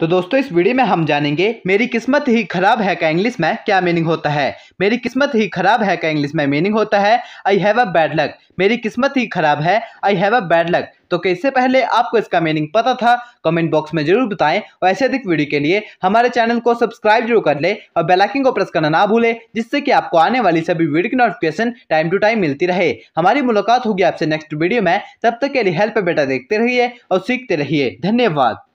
तो दोस्तों इस वीडियो में हम जानेंगे मेरी किस्मत ही खराब है का इंग्लिश में क्या मीनिंग होता है मेरी किस्मत ही खराब है का इंग्लिश में मीनिंग होता है I have a bad luck मेरी किस्मत ही खराब है I have a bad luck तो कैसे पहले आपको इसका मीनिंग पता था कमेंट बॉक्स में जरूर बताएं और ऐसे अधिक वीडियो के लिए हमारे चैनल को सब्सक्राइब जरूर कर ले और बेलाइकिन को प्रेस करना ना भूले जिससे कि आपको आने वाली सभी वीडियो की नोटिफिकेशन टाइम टू टाइम मिलती रहे हमारी मुलाकात होगी आपसे नेक्स्ट वीडियो में तब तक के लिए हेल्प बेटा देखते रहिए और सीखते रहिए धन्यवाद